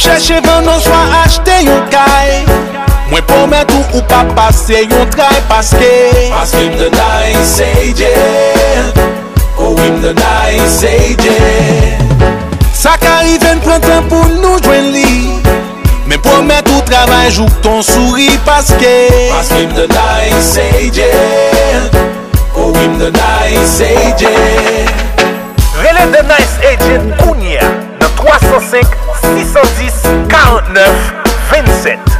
Cheche venon swa achte yon kay Mwen pomen tou ou pa pase yon trai paske Paske m denay sejjen Ou im denay sejjen oh, Sakari ven prentan pou nou jwen li Mwen pomen tou travay jok ton suri paske Paske m denay sejjen Ou im denay sejjen Vele m denay sejjen Kounia N 305 610 49 27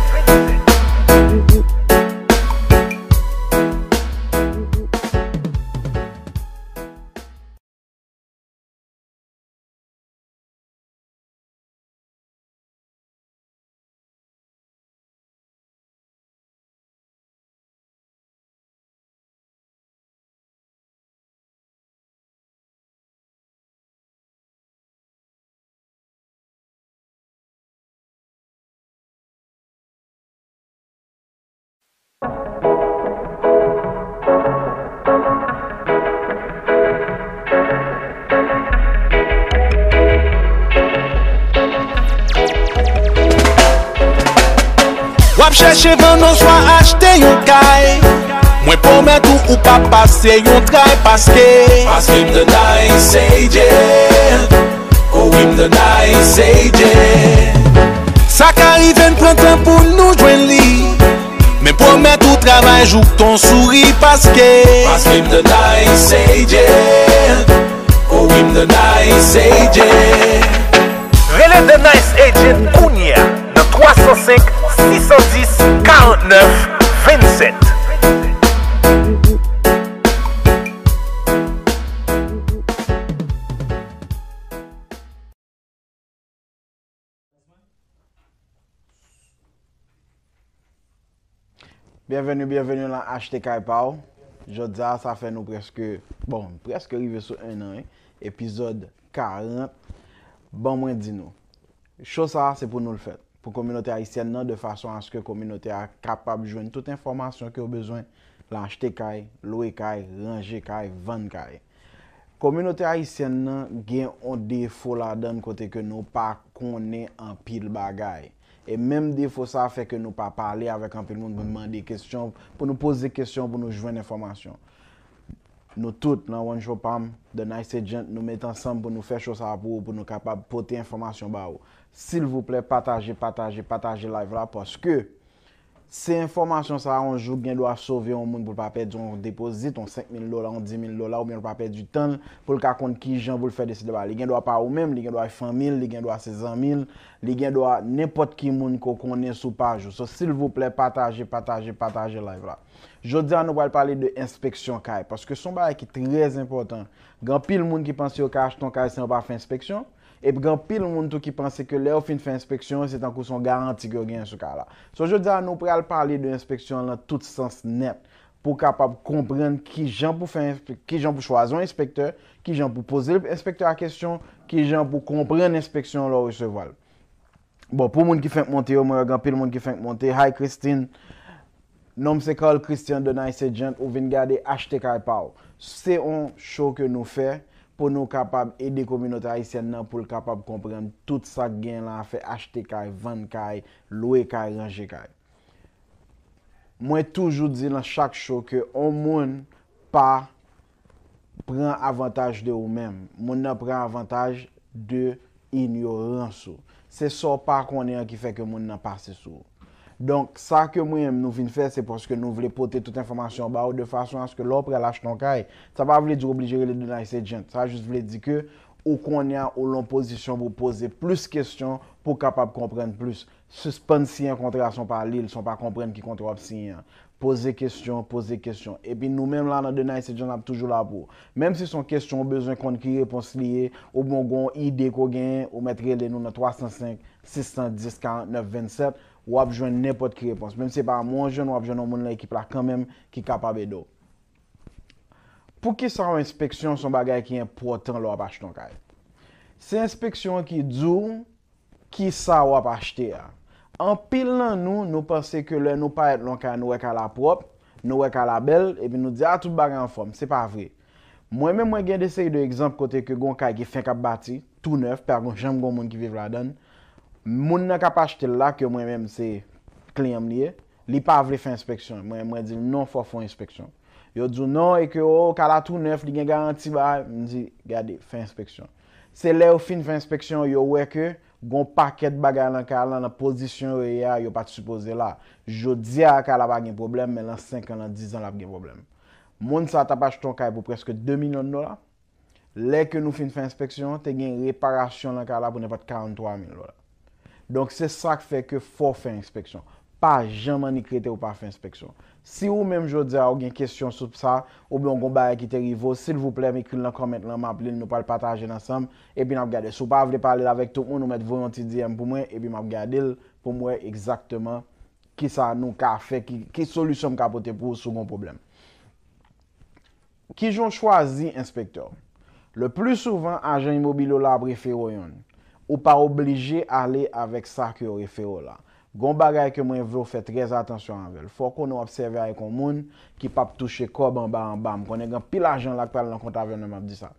Non, Mwen che ven nou swa achte yon kay oh, Mwen pomen tou ou pa pase yon trai Paske Paske m denay sejjen Ou m denay sejjen Sakari ven prantan pou nou jwen li Mwen pomen tou travay jouk ton suri Paske Paske m denay sejjen oh, Ou m denay sejjen Vele m denay sejjen Kounia Le 305 610-49-27 Bienvenue, bienvenue la HTK Power Je vous dis a, ça fait nous presque Bon, presque arrivé sur un an Episode 40 Bon, moi dis nous Chose a, c'est pour nous le fait pou kominote Aisyen nan de fason anse ke kominote a kapab jwen tout informasyon ke ou bezwen lanjte kaj, loue kaj, ranje kaj, vande kaj. Kominote Aisyen nan gen on defo la dan kote ke nou pa kone an pil bagay. E menm defo sa feke nou pa pale avèk an pil moun pou mwen de kestyon, pou nou pose kestyon pou nou jwen informasyon. Nou tout nan wanjopam de Naysi Djen nou met ansan pou nou fe chosa apou pou nou kapab pote informasyon ba ou. Sil vople pataje, pataje, pataje la evra. Poske se informasyon sa anjou gen do a sove an moun pou papè diyon depozit, an 5.000 lola, an 10.000 lola, ou gen do papè diyon tan, pou lka kont ki jan vou l fè desi deba. Li gen do a pa ou men, li gen do a fè an mil, li gen do a se zan mil, li gen do a nepot ki moun koko ne sou pa ajou. So sil vople pataje, pataje, pataje la evra. Jodi an nou wale pale de inspeksyon kaye. Poske son baya ki trèz important. Gan pil moun ki panse yo kaj ton kaye se an wap fè inspeksyon, ep gen pil moun tou ki panse ke le ou fin fè inspeksyon, se tankou son garanti ge gen sou ka la. So, je dza nou pral pali de inspeksyon la tout sens net, pou kapap komprende ki jan pou fè inspeksyon, ki jan pou chwazon inspekteur, ki jan pou pose l'inspekteur a kesyon, ki jan pou komprende inspeksyon la ou se val. Bon, pou moun ki fèk monte yo, moun gen pil moun ki fèk monte, hai Christine, nom se kol Christian de Nice Agent, ou vin gade HTK e pa ou. Se yon show ke nou fèk, pou nou kapab ede kominota a isen nan pou l kapab kompren tout sa gen la a fe achte kay, vande kay, loue kay, ranje kay. Mwen toujou di lan chak chou ke o moun pa pran avantaj de ou men, moun nan pran avantaj de inyo ran sou. Se sou pa konen ki fe ke moun nan pase sou. Donk sa ke mwen m nou vin fè, se porske nou vle pote tout informasyon ba ou de fasyon aske lopre lache ton kaj, sa pa vle di ou obligere le denay se djent. Sa jist vle di ke, ou kon ya ou lon posisyon vou pose plus kestyon pou kapap komprenn plus. Se spen si yon kontra son pali, il son pa komprenn ki kontra wap si yon. Pose kestyon, pose kestyon. E pi nou menm la nan denay se djent ap toujou la pou. Mem si son kestyon ou bezwen kon ki repons liye, ou bon gon idè ko gen, ou metre lè nou nan 305-610-49-27, wap jwen nepot ki repons, mem se pa mwen jwen wap jwen an moun la ekip la kanmem ki kapabe do. Pou ki sa wap inspeksyon son bagay ki yon portan lop achiton kaye? Se inspeksyon ki djou, ki sa wap achite a? An pil nan nou, nou pase ke lè nou pa et lon kaye nou wek alap wop, nou wek alap bel, ebi nou di atout ah, bagay an form, se pa vre. Mwen men mwen gen dese yon de ekzamp kote ke gon kaye ki fin kap bati, tou nef, pergon jenm gon moun ki viv la don, Moun nan kapache te lak yo mwen menm se kliyam liye, li pa avle fe inspeksyon. Mwen mwen di non fwa fwa inspeksyon. Yo di nou ek yo, oh, kala tou neuf, li gen garanti ba, mwen di, gade, fe inspeksyon. Se le ou fin fe inspeksyon, yo weke, gon paket bagay lan kala nan posisyon reya, yo e pati supose la. Yo di a kala bagen probleme, men lan 5 an, 10 an la bagen probleme. Moun sa tapache ton kala pou preske 2 milion dola. Le ke nou fin fe inspeksyon, te gen reparasyon lan kala pou ne pat 43 milion dola. Donk se sak fe ke fo fe inspeksyon. Pa jaman ni krete ou pa fe inspeksyon. Si ou menm jo de a ou gen kestyon sou psa, ou blon kon baye ki te rivo, sil vouplem, ekil lan komment lan, map li, nou pal pataje nan sam, epi nap gade. Sou pa avde pale la vek tou, ou nou met volonti diyem pou mwen, epi map gade l pou mwen, ekzaktman ki sa nou ka fe, ki solusyon m ka pote pou sou bon problem. Ki joun chwazi inspektor? Le plou souvan, anjan imobilo la brefe royon. Ou pa oblije ale avek sa ke ou refe ou la. Gon bagay ke mwen vlo fè trez atensyon anvel. Fò kon nou obseve ay kon moun ki pap touche kob an ba an bam. Kon e gen pil ajan lak pal lankon ta ven an map di sa.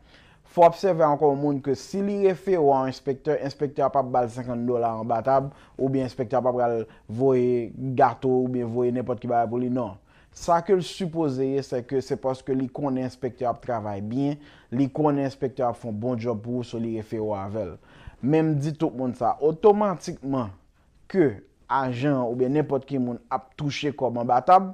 Fò obseve an kon moun ke si li refe ou an inspektor, inspektor ap ap bal 50 dola an batab, ou bien inspektor ap ap gal voye gato ou bien voye nepot ki baye pou li, non. Sa ke l suposeye se ke se poske li kon inspektor ap travay bien, li kon inspektor ap fon bon job pou sou li refe ou anvel. Mem di tout moun sa, otomatikman ke ajan ou ben nepot ki moun ap touche kob an batab,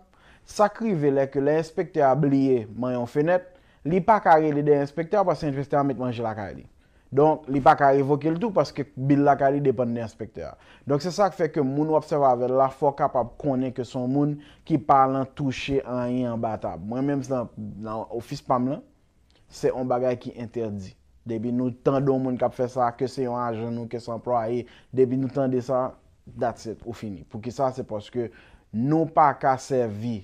sakri vele ke le inspektor a bliye man yon fenet, li pa kare li de inspektor pa se investe an met manje la kare li. Donk, li pa kare evoke l tout paske bil la kare li depan ni inspektor. Donk se sa feke moun wap sewa vele la fok kapap konen ke son moun ki palan touche an yon batab. Mwen menm nan ofis pam lan, se yon bagay ki interdi. Debi nou tan don moun kap fe sa, ke se yon anjen nou, ke se anpro a ye. Debi nou tan de sa, dat se ou fini. Pou ki sa, se poske nou pa ka servi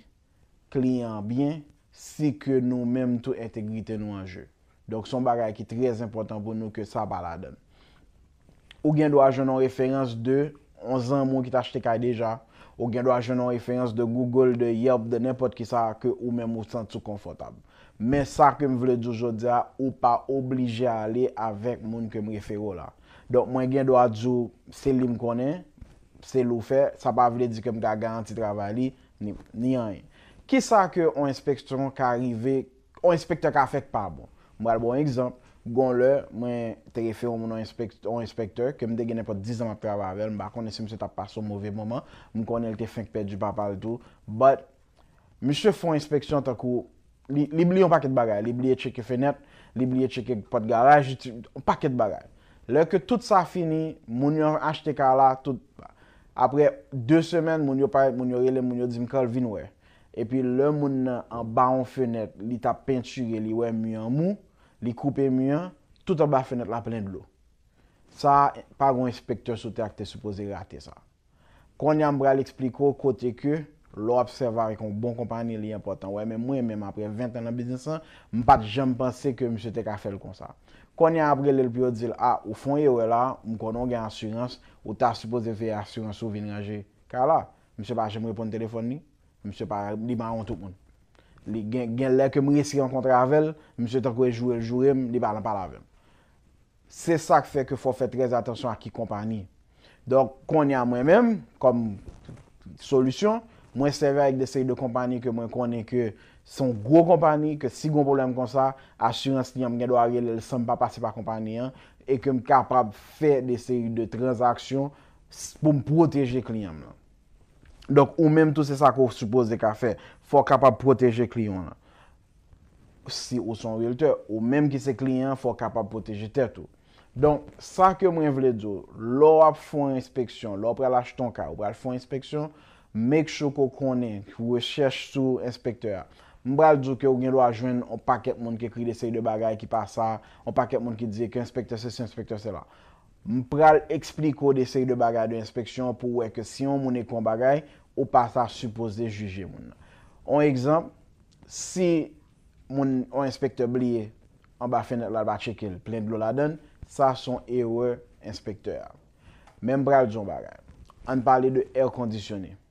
kliyen anbyen, se ke nou menm tou entegrite nou anje. Donk son bagay ki trez important pou nou ke sa bala den. Ou gen do anjen nou referans de 11 an moun ki t'achete kaj deja. Ou gen do anjen nou referans de Google, de Yelp, de nenpot ki sa, ke ou menm ou san tou konfotab. men sa kem vle di oujodia ou pa oblije ale avèk moun kem refero la. Donk mwen gen do a di sou, se li m konen, se lo fè, sa pa vle di kem ta garanti travè li, ni a yon. Ki sa ke on inspektron ka arrive, on inspektor ka fèk pa bon. Mwen al bon ekzamp, gon lè, mwen te refero moun on inspektor, kem de genè pa 10 an apè avè avè, mba konen se mse ta paso mwove mwoman, mwen konen lte fèk pèdjou papal tou. But, mwen se fèk on inspektor ta kou, Li bli yon paket bagay, li bli ye cheke fenet, li bli ye cheke pot garaj, paket bagay. Lè ke tout sa fini, moun yo achete ka la, apre 2 semen, moun yo paret, moun yo rele, moun yo dizim kal vinwe. E pi lè moun nan an ba an fenet, li ta pensyre, li we myan mou, li koupe myan, tout an ba fenet la plen de lou. Sa, pa gwen spekteur sou te ak te supose rate sa. Konya mbra li ekspliko kote ke... Lo observare kon bon kompany li impotant. Mwen apre 20 nan bisnesan, m pat jem pense ke m se te ka fel kon sa. Kon y apre li l pyo dil, a, ah, ou fon yo la, m konon gen asurans, ou ta supose fe asurans ou vinraje. Ka la, m se pa jem repon telefon ni, m se pa li maron tout moun. Li gen lè ke m resi an kontravel, m se ta kwe jure l jurem, li balan pala ve. Se sa k fe ke fo fe trez atensyon a ki kompany. Don kon y apre mwen men, kom solusyon, Mwen seve ak de seri de kompani ke mwen konen ke son gro kompani, ke si gro problem kon sa, asurans ni yon mwen gen do a rye lè lè san mwen pa pase pa kompani an, e ke mwen kapab fè de seri de transaksyon pou mwen proteje kliyan mwen. Donk ou mèm tout se sa kou supose de ka fè, fò kapab proteje kliyan an. Si ou son realiteur, ou mèm ki se kliyan fò kapab proteje tèt ou. Donk sa ke mwen vle djou, lò ap fòn inspeksyon, lò ap pral ach ton ka, ou pral fòn inspeksyon, Mèk chou kou konen, kou wè chèche sou inspektor. M pral djou kè ou gen lwa jwen, ou pa ket moun kè kri desèy de bagay ki pasa, ou pa ket moun kè diye kè inspektor se, si inspektor se la. M pral ekspli kou desèy de bagay de inspeksyon pou wè kè si yon moun e kon bagay, ou pasa suppose de juje moun. On ekzamp, si moun o inspektor blye, an ba fè net la bat chèkèl, plèn glou la den, sa son e wè inspektor. Mèm pral djou m bagay. An pale de air kondisyonè.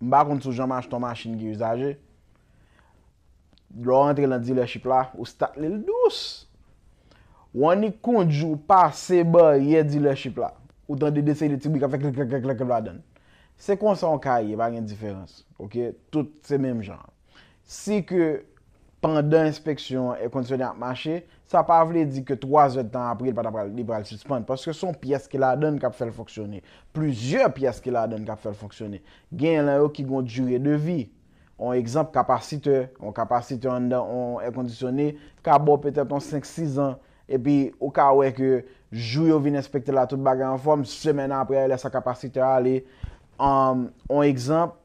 Mba konti sou jaman ach ton machin ki usaje, lor rentre nan dilership la, ou stat li l-dous. Ou an ni kondjou pa sebe ye dilership la, ou tan de deseye de tibik a fek lek lek lek lek la den. Se kon se an kaye, bagen diferans. Ok, tout se menm jan. Si ke pandan inspeksyon e konti se den ap mache, Sa pa vle di ke 3 etan april pata pral li pral suspande. Paske son piyes ke la adon kap fel foksyone. Pluzyon piyes ke la adon kap fel foksyone. Gen yon la yo ki gon djouye de vi. On ekzamp kapasite. On kapasite an dan on erkondisyone. Ka bo petep ton 5-6 an. E pi ou ka weke jou yo vin inspektel la tout bagan fom. Semen apre la sa kapasite ale. On ekzamp.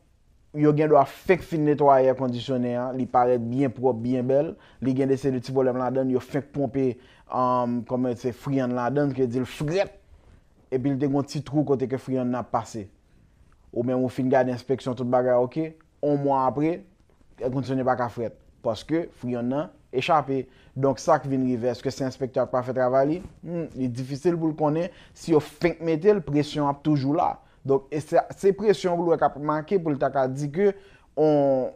yo gen do a fèk fin netwaye air kondisyonè an, li pare ete byen prop, byen bel, li gen dese de ti bolem lan den, yo fèk pompe, an, um, koman ete, friyan lan den, ki e di l fret, epi li te kon ti trou kote ke friyan nan ap pase. Ou mèm ou fin gade inspeksyon tout bagay, ok, on mwa apre, air kondisyonè baka fret, paske friyan nan echapè. Donk sa ke vin rive, eske se inspektor pa fè travè hmm, li, yè difisil pou l konè, si yo fèk metè, l presyon ap toujou la. Donk, se presyon wou ek ap manke pou l takat di ke, on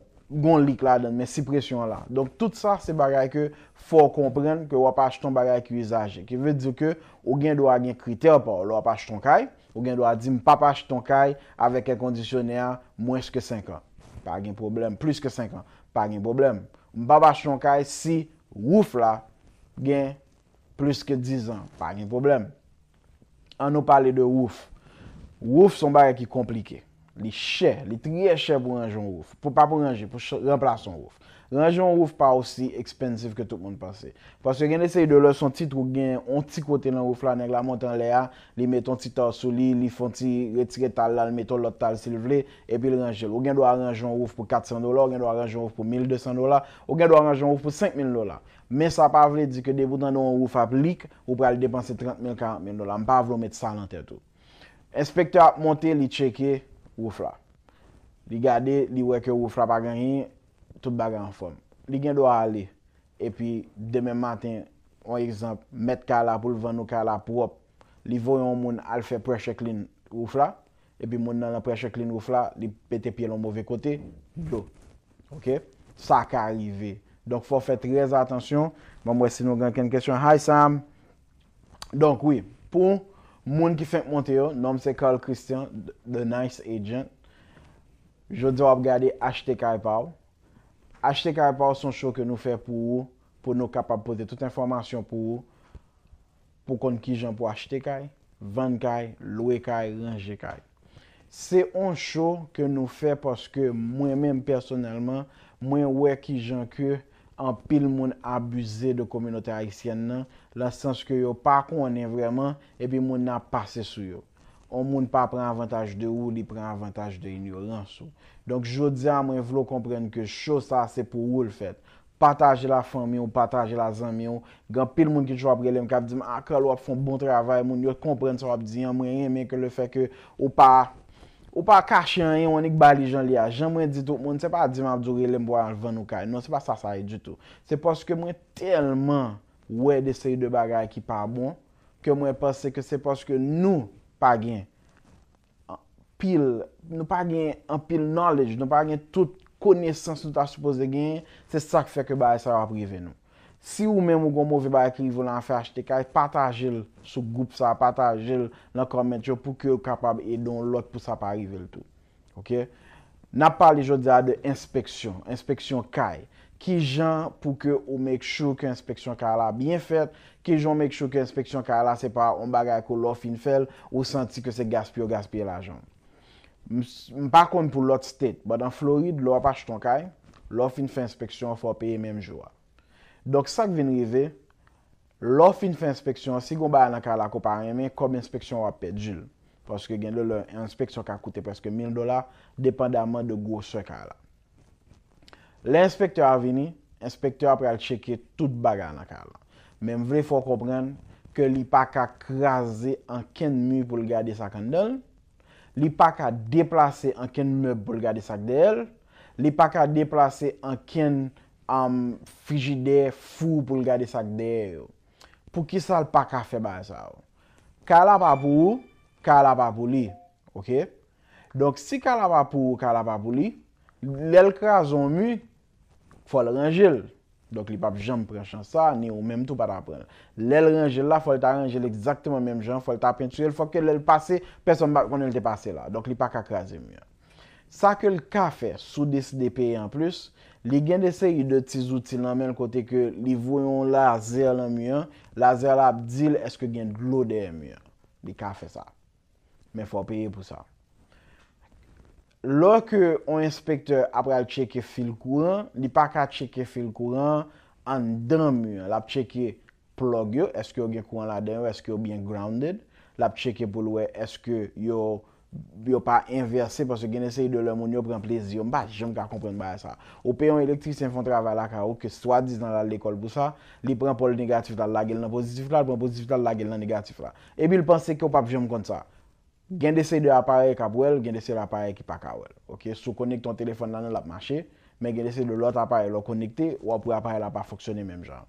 gon lik la den, men se presyon la. Donk, tout sa se bagay ke, fò komprenn ke wapach ton bagay ki usaje. Ki vè di ke, ou gen do a gen kriter pa, ou l wapach ton kaj, ou gen do a di mpapach ton kaj avèk e kondisyonè an, mwens ke 5 an. Mpapach ton kaj, si wouf la, gen plus ke 10 an. Mpapach ton kaj, si wouf la, an nou pale de wouf. Wouf son bagè ki komplike. Li chè, li triè chè pou ranjon wouf. Pa pou ranjon wouf, pou rempla son wouf. Ranjon wouf pa osi ekspensif ke tout moun pase. Paske gen eseye de lè son tit wou gen onti kote nan wouf la neg la montan lè ya, li meton titan sou li, li fonti retire tal la, li meton lot tal se li vle, epi ranjon wouf. Ou gen do a ranjon wouf pou 400 dola, ou gen do a ranjon wouf pou 1200 dola, ou gen do a ranjon wouf pou 5000 dola. Men sa pa vle di ke de pou tan nou wouf aplik, ou pral depanse 30 000, 40 000 dola Enspekte ap monte li cheke woufla. Li gade, li weke woufla pa gen yin, tout bagan fom. Li gen do a ale. E pi, demen matin, an ekzamp, met ka la pou, ven nou ka la pou, li voyon moun alfe preche klin woufla, e pi moun nan preche klin woufla, li pete pi loun mouve kote, do. Ok? Sa ka arrive. Donk fò fè trez atensyon. Mè mwè si nou gen ken kèsyon. Hai Sam! Donk wè, pou, Moun ki senk monte yo, nom se Carl Christian, the nice agent, jo dwa ap gade achete kay pa ou. Achete kay pa ou son chou ke nou fe pou ou, pou nou kapap pose tout informasyon pou ou, pou kon ki jan pou achete kay, vande kay, loue kay, range kay. Se on chou ke nou fe poske mwen men personelman, mwen wè ki jan kyou, an pil moun abuze de kominote ariksyen nan, lansans ke yo pa kon en vreman, epi moun nan pase sou yo. O moun pa pren avantaj de ou, ni pren avantaj de inyo ran sou. Donk joudia moun vlo kompren ke chou sa se pou ou l fèt. Pataje la fami ou pataje la zanmi ou, gan pil moun ki chou ap relem kap, akal wap fon bon travay, moun yo kompren so ap diyan moun en men ke le fè ke ou pa... Ou pa kache an yon anik bali jan li a, jan mwen di tout moun, se pa a di ma djouri lembo a alvan ou kaj, nou se pa sa saye di tout. Se poske mwen telman wè de se yu de bagay ki pa bon, ke mwen pase ke se poske nou pa gen, an pil, nou pa gen an pil knowledge, nou pa gen tout konesans nou ta suppose gen, se e sa k feke bali sa aprive nou. Si ou men mou goun mou vi baye ki li vou lan fè achete kaye, pataje l sou goup sa, pataje l nan kommentyo pou ki ou kapab e don lot pou sa parrive l tou. Na pali jò dè a de inspeksyon, inspeksyon kaye. Ki jan pou ki ou mek chou ki inspeksyon kaye la byen fèt, ki jan mek chou ki inspeksyon kaye la se pa ou bagay ko lò fin fèl ou senti ki se gaspye ou gaspye la jòm. M pa kon pou lot stèt, ba dan Florid lò ap acheton kaye, lò fin fè inspeksyon fò peye menm jò a. Dok sak vin rive, lo fin fe inspeksyon, si goun baga nan ka la kopa reme, kom inspeksyon wap pe djil. Poske gen do lò, inspeksyon ka koute preske mil dola, depan daman de gwo se ka la. Lè inspekteur a vini, inspekteur apre al cheke tout baga nan ka la. Men vre fò kopren, ke li pa ka krasi an ken mu pou l'gade sak an don, li pa ka deplase an ken mu pou l'gade sak de el, li pa ka deplase an ken am frigidey fou pou l gade sak dey yo. Pou ki sa l pa kafe ba sa yo? Ka la pa pou ou, ka la pa pou li. Ok? Donk si ka la pa pou ou, ka la pa pou li, l el krason mu, fol range l. Donk li pa jom prech an sa, ni ou mem tou pa ta prene. L el range l la, fol ta range l exaktemou mem jom, fol ta pen tsuy el, fol ke l el pase, peson bak kon el te pase la. Donk li pa ka krasen mu ya. Sa ke l kafe, sou desi de peye an plus, Li gen dese yi de ti zouti nan men kote ke li voyon la zer la mwen, la zer la ap dil eske gen glode mwen. Li ka fe sa. Men fwa peye pou sa. Lor ke on inspekte apre al cheke fil kouran, li pa ka cheke fil kouran an den mwen. La ap cheke plug yo, eske yo gen kouran la den, eske yo bien grounded. La ap cheke pou lwe eske yo... bi yo pa inverse, pasw gen dese yi de lè moun yo pren plezi, yo mba jom ka kompren mba yè sa. Ou peyon elektris yon fon travala ka ou, ke swa diz nan lè l'ekol pou sa, li pren pol negatif tal la gel nan pozitif la, pon pozitif tal la gel nan negatif la. Ebi l'pense ki yo pap jom kont sa, gen dese yi de apare k ap wèl, gen dese yi de apare ki pa k a wèl. Ok, sou konik ton telefon nan lè ap mache, men gen dese yi de lòt apare lò konikte, wè apare la pa foksyonè mèm jan.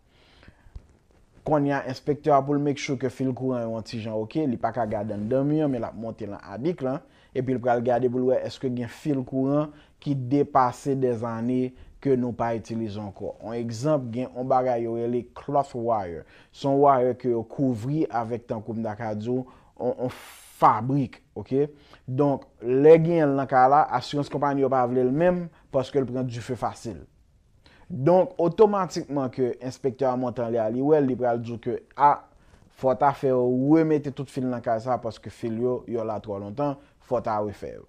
kon yon inspektor pou l mèk chou ke fil kouran yon ti jan okey, li pa ka gade an dèm yon, mè l ap monte lan adik lan, epi l pral gade pou l wè eske gen fil kouran ki depase de zanè ke nou pa itilize anko. On ekzamp gen, on bagay yo yon e li cloth wire, son wire ki yo kouvri avèk tan koum da kajou, on fabrik, okey? Donk, lè gen l lankala, asyons kompany yo pa avle l mèm, paske l pran du fè fasil. Donk, otomatikman ke inspektor a montan li a li wel, li pral djou ke a ah, fota feyo ou we mette tout fil nan kare sa paske fil yo yo la tro lontan fota we feyo.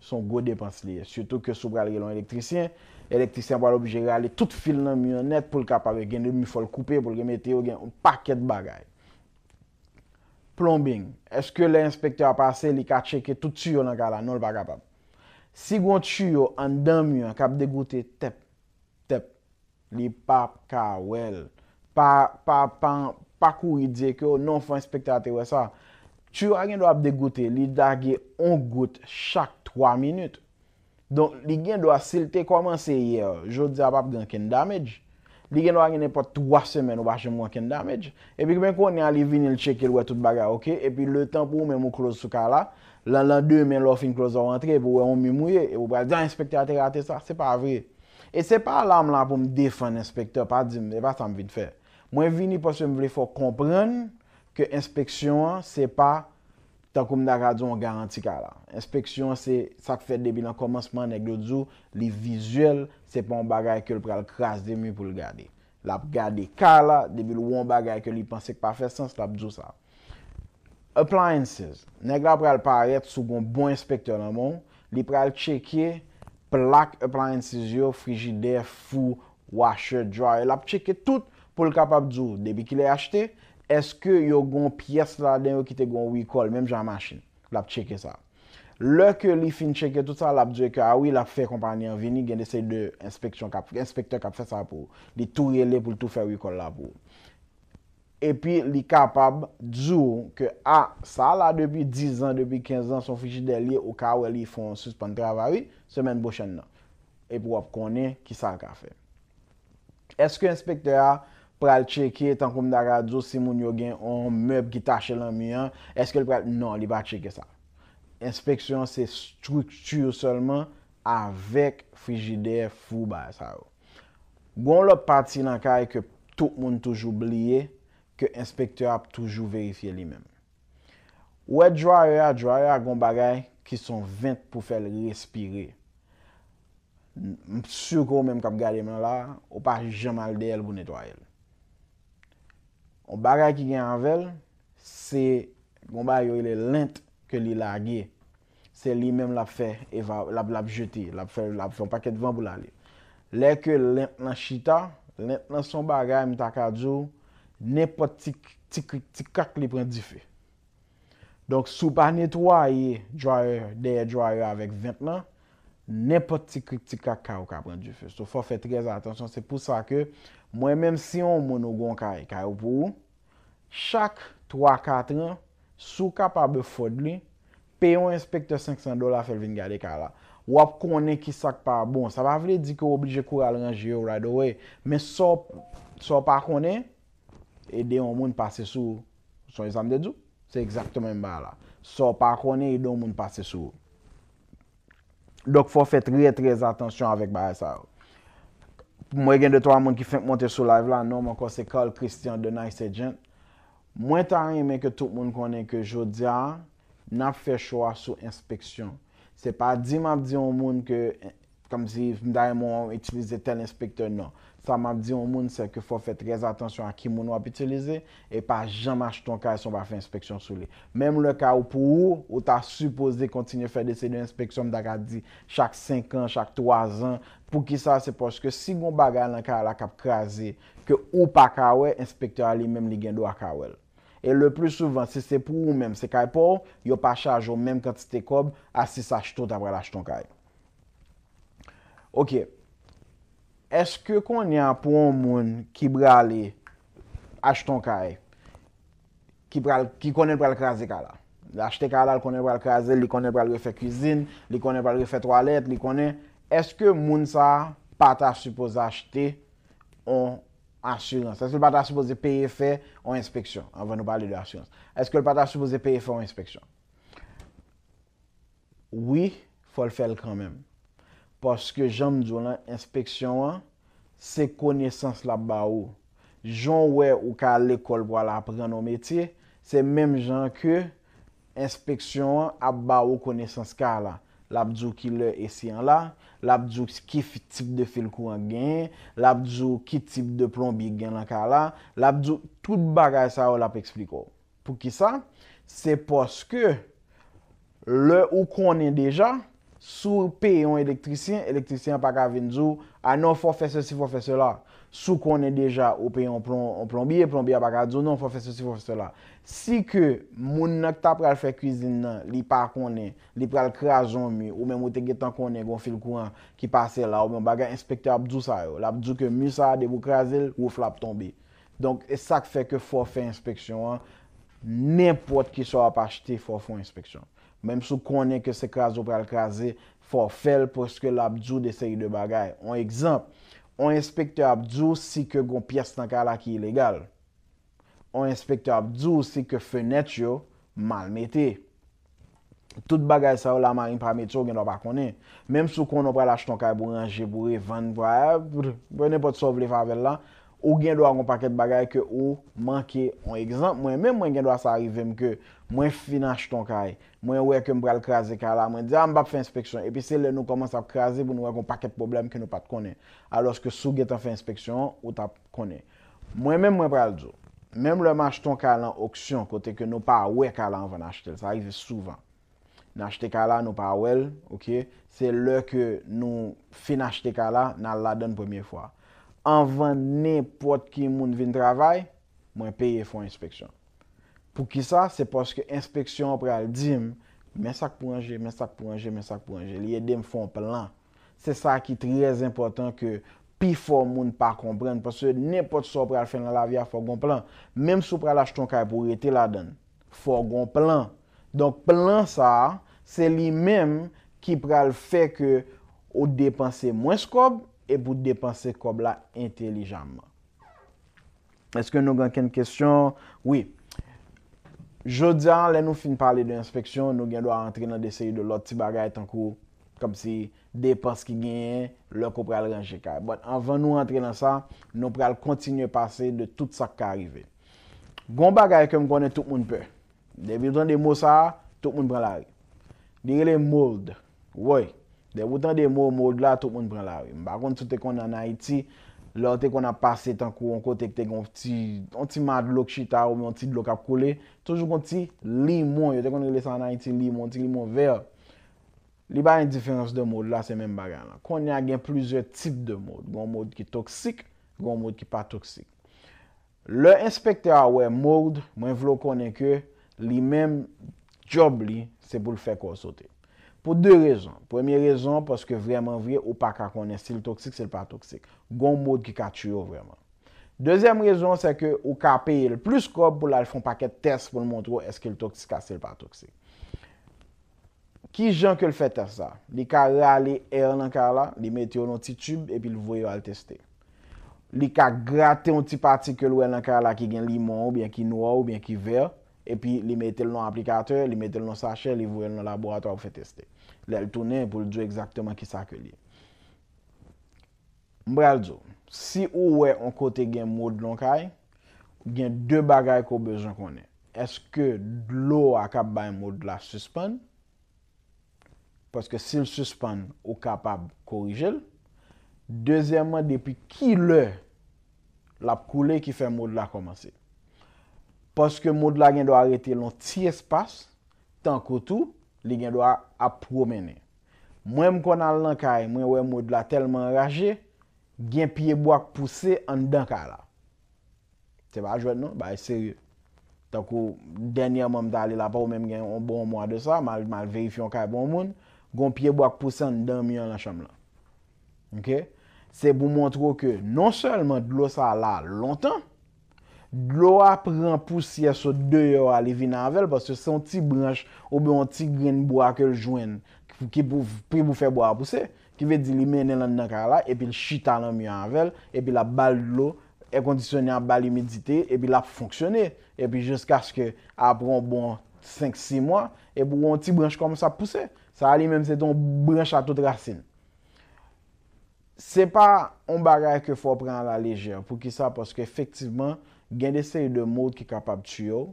Son go depans li e, syoutou ke sou pral gelon elektrisyen, elektrisyen pal obje reale tout fil nan myon net pou l kap ave gen de mifol koupe, pou l gemete yo gen un paket bagay. Plombing, eske le inspektor a pase li ka cheke tout su yo nan kare la, non l pa kapab. Si gwan tu yo an dan myon kap degoute, tep, li pap ka wel, pa, pa, pa, pa kou yi dze ki yo nan fwen spekta te we sa, tu a gen do ap degoute, li dage on goute chak 3 minute. Don, li gen do asilte koman se ye, jo dze ap ap gen ken damej, li gen do a gen ne pot 3 semen wache mwen ken damej, e pi kwen kwen yon li vinil cheke lwe tout baga, e pi le tan pou men moun kloz sou ka la, lan lan 2 men lò fin kloz wantre, e pou wè moun mi mouye, e pou wè gen ah, spekta te rate sa, se pa vre, E se pa alam la pou m defan inspektor, pa di m, e va sa m vide fe. Mwen vini pou se m vide fo kompran ke inspeksyon se pa ta koum da radyon garanti ka la. Inspeksyon se sak fe debi nan komanseman negle djou, li vizuel se pon bagay ke li pral kras demi pou l gade. La p gade ka la, debi l won bagay ke li pansek pa fesans, la p djou sa. Appliances. Negle pral paret sou bon bon inspektor nan moun, li pral chekeye, Plak, appliances yo, frigide, fou, washer, dryer. Lap cheke tout pou l'kap ap djou. Debi ki lè achete, eske yo gon piyes la den yo ki te gon wikol, menm jan masin. Lap cheke sa. Lè ke li fin cheke tout sa, lap djou eke, awi ah lap fè kompanyan vini, gen desè de inspektor kap fè sa pou. Li tou ye lè pou l'tou fè wikol la pou. epi li kapab djou ke a sa la depi 10 an, depi 15 an son frigide li ou ka wè li fon suspant gravari, semen bo chen nan, epi wap konen ki sa l ka fe. Eske inspekte a pral cheke tan koum da rado si moun yo gen on meb ki tache lan mi an, eske l pral, nan, li pa cheke sa. Inspeksyon se struktur solman avèk frigide fou ba sa ou. Gon lop pati nan ka e ke tout moun touj oubliye, ke inspektor ap toujou verifiye li men. Ou e djwa re a, djwa re a, kon bagay ki son vent pou fel respire. Mp suko menm kap gade men la, ou pa jamal de el pou netway el. O bagay ki gen anvel, se kon bagay yo ile lent ke li lage, se li menm la fe, la blab jete, la fe, la blab, son paket van pou la li. Le ke lent nan chita, lent nan son bagay mta kadzou, nepo ti krik ti kak li pren di fe. Donk sou pa netwaye derye drye avèk 20 nan, nepo ti krik ti kak ka ou ka pren di fe. Sou fò fè trez atensyon, se pou sa ke mwen menm si yon moun ou gon ka ou pou ou, chak 3-4 nan, sou ka pa be fòd li, pe yon inspektor 500 dola fel vin gade ka la. Wap konen ki sak pa bon, sa va vle di ki ou oblije kou alanje ou rado we, men sou pa konen, E de yon moun pase sou, sou yon zamde djou? Se ekzaktemen mba la. So pa kone yon moun pase sou. Dok fò fèt rie trez atensyon avèk baye sa ou. Mwen gen de to a moun ki fèk moun te sou la ev la, nan mwen kon se kal Christian de nice agent. Mwen tarin men ke tout moun kone ke jodi a, nan fè chwa sou inspeksyon. Se pa di map di yon moun ke, eh, kam si mday moun itilize tel inspekte nan. sa map di yon moun se ke fo fe trez atensyon a ki moun wap itilize, e pa jam achiton kaye son va fe inspeksyon sou li. Mem le ka ou pou ou, ou ta supose kontinye fe dese de inspeksyon mdaka di chak 5 an, chak 3 an, pou ki sa se poske si goun bagay lan kaye la kap kraze ke ou pa kawe, inspektor li mem li gen do akawel. E le plus souvan, si se pou ou mem se kaye pou, yo pa chaje ou mem kante se te kob a si sa achiton ta vre la achiton kaye. Oké, Eske kon ya pou moun ki brale acheton kare, ki konen pral kaze kala? L'achete kala l konen pral kaze, li konen pral refe kuzine, li konen pral refe toalet, li konen... Eske moun sa pata supose achete an asurans? Eske l pata supose peye fe an inspeksyon? An ve nou bali de asurans. Eske l pata supose peye fe an inspeksyon? Oui, fol fel kran menm. poske jan mdjou la inspeksyon an, se konesans la ap ba ou. Jan wè ou ka l'ekol wala ap ren nou metye, se menm jan ke inspeksyon an ap ba ou konesans ka la. Lap djou ki lè esyen la, lap djou ki tip de felkou an gen, lap djou ki tip de plombi gen lan ka la, lap djou tout bagay sa ou la ap ekspliko. Pou ki sa? Se poske lè ou konen deja, Sou peyon elektrisyen, elektrisyen pa ka vin djou, anon fò fè sè si fò fè sè la. Sou konè e deja, ou peyon plombiye, plombiye pa ka djou, anon fò fè sè si fò fè sè la. Si ke moun nèk ta pral fè kouzine nan, li pral konè, li pral krasan mè, ou mè moutè gètan konè gon fil kouan ki pase la, ou mè bagè inspektè ap djou sa yo, l'ap djou ke mè sa de pou krasel, ou fè la ap ton bè. Donk, e sak fè ke fò fè inspeksyon an, nèpot ki so ap achete fò fò inspeksyon. Mèm sou konen ke se kras ou pral krasè, fò fèl pòske l'abdjou de seri de bagay. On ekzamp, on inspekte abdjou si ke goun piyes tankar la ki ilegal. On inspekte abdjou si ke fenèt yo malmète. Tout bagay sa ou la marin pral metyo gen do pa konen. Mèm sou konen pral ach tankar bouranje bouranje, vandvara, brene pot sov le favel la, Ou gen do a kon paket bagay ke ou manke. On ekzant, mwen men mwen gen do a sa arrive mke mwen finan chiton kay, mwen wey ke mbra l krasi kala, mwen di a ah, mbap fe inspeksyon. Epi se le nou koman sa krasi pou nou wey kon paket problem ke nou pat konen. Alos ke sou gen tan fe inspeksyon, ou tap konen. Mwen men mwen pral zo. Men mwen mwen chiton kala an oksyon kote ke nou pa wey kala an van achete. Sa a yive souvan. Nan achete kala, nou pa wey, ok? Se lè ke nou finan chite kala nan la den pwemye fwa. anvan nepot ki moun vin travay, mwen peye fon inspeksyon. Pou ki sa, se poske inspeksyon pral dim, mensak pou anje, mensak pou anje, mensak pou anje, liye dem fon plan. Se sa ki triyez impotant ke pi fon moun pa kompren, poske nepot so pral fen la la via fon gon plan. Mem sou pral ashton kaj pou rete la den, fon gon plan. Donk plan sa, se li mem ki pral fe ke o depanse mwen skob, e pou depanse kob la entelijanman. Eske nou gen ken kèn kèsyon? Oui. Jodjan, lè nou fin pale de inspeksyon, nou gen do a antre nan deseye de lot ti bagay tan kou, kom si depanse ki gen, lò ko pral ranje kèy. Bon, anvan nou antre nan sa, nou pral kontinye pase de tout sa kèy arive. Gon bagay kem konen tout moun pe. De virjan de mousa, tout moun pralari. Dirile molde, woy. Wotan de moud moud la, tout moun pren la wim. Bakon sou te kon nan Haiti, lor te kon a pase tankou, an kote te kon ti madlouk chita ou moun ti dlouk apkoule, toujou kon ti limon yo. Te kon li lesa nan Haiti, limon ti limon ver. Li ba yon diferans de moud la, se menm bagana. Kon yon a gen plizye tip de moud. Bon moud ki toksik, bon moud ki pa toksik. Le inspektè a wè moud, mwen vlo konen ke li menm job li, se pou l fè kon sote. Po de rezon. Premye rezon, poske vreman vre, ou pa ka konen si l toksik se l pa toksik. Gon moud ki ka tsyo vreman. Dezem rezon, se ke ou ka peye l plus kop pou la l fon paket test pou l montro eske l toksika se l pa toksik. Ki jan ke l fete a sa? Li ka rale er nan ka la, li mete yo nan ti tube, e pi l voyo al testi. Li ka grate yon ti patike l ou el nan ka la ki gen limon ou bien ki noy ou bien ki ver. epi li metel nan aplikater, li metel nan sachet, li vwè nan laborator pou fè testè. Lè l'tounè pou l'djou exactement ki sa akè li. Mbre al djou, si ou wè an kote gen moud lankay, non gen dè bagay ko bezon konè. Eske lò akab bay moud la suspèn? Pwèske sil suspèn, ou kapab korijel. Dezyèman, depi ki lè l'ap koule ki fè moud la komansè? Paske moud la gen do a rete lonti espas, tanko tou, li gen do a promene. Mwen mkon al lankay, mwen wè moud la telman raje, gen piebouak pousse an dan kala. Se ba jwet nou? Ba e seri. Tanko denye mwam dalil la pa ou menm gen bon mwa de sa, mal verifyon kaya bon moun, gon piebouak pousse an dan mwen lansham lan. Se bou mwantro ke non selman dlo sa la lontan, lo apren poussye sou 2 yo alivine anvel paske son ti branj oube on ti gren bo akèl jwen ki pou prebou fè bo apousè ki ve di li menen nan nan kala epi l chita nan mi anvel epi la bal lo e kondisyonè an bal imidite epi la bon e pou fonksyonè epi jesk aske apren bon 5-6 mwa epi oube on ti branj koman sa poussè sa alimèm se ton branj a tout rasin se pa on bagay ke fò pran la lejè pou ki sa paske efektivman gen de seri de moud ki kapab tuyo,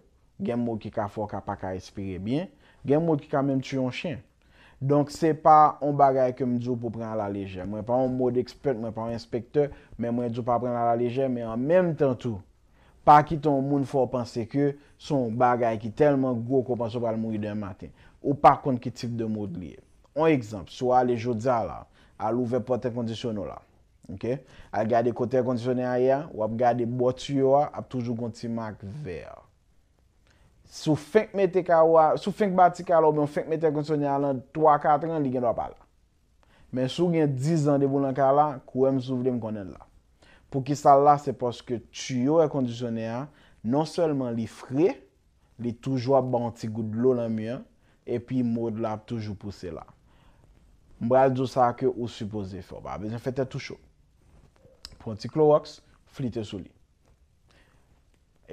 gen moud ki ka fwo kapak a espire bien, gen moud ki ka menm tuyon chen. Donk se pa on bagay kem djou pou pren a la leje. Mwen pa moun moud ekspert, mwen pa moun inspektor, mwen mwen djou pa pren a la leje, men an menm tan tou, pa ki ton moun fwo panse ke son bagay ki telman gwo ko panso pral moun yu den maten. Ou pa kont ki tip de moud liye. An ekzamp, sou a le joudza la, a louve poten kondisyon nou la, Al gade kote akondisyonè a ya, wap gade bo tiyo a, ap toujou konti mak ver. Sou feng metè kwa wap, sou feng batè kwa wap, mwen feng metè akondisyonè a lan, 3-4 an li gen wap al. Men sou gen 10 an deboun lan kwa la, kwen m sou vle m konen la. Pou ki sa la, se poske tiyo akondisyonè e a, non selman li fre, li toujou ap bantik gout lò lan mwen, epi moud la ap toujou pousse la. Mbraj djousa akè ou supose fò, wap bezan fètè toujou. kon ti kloroks, flite sou li.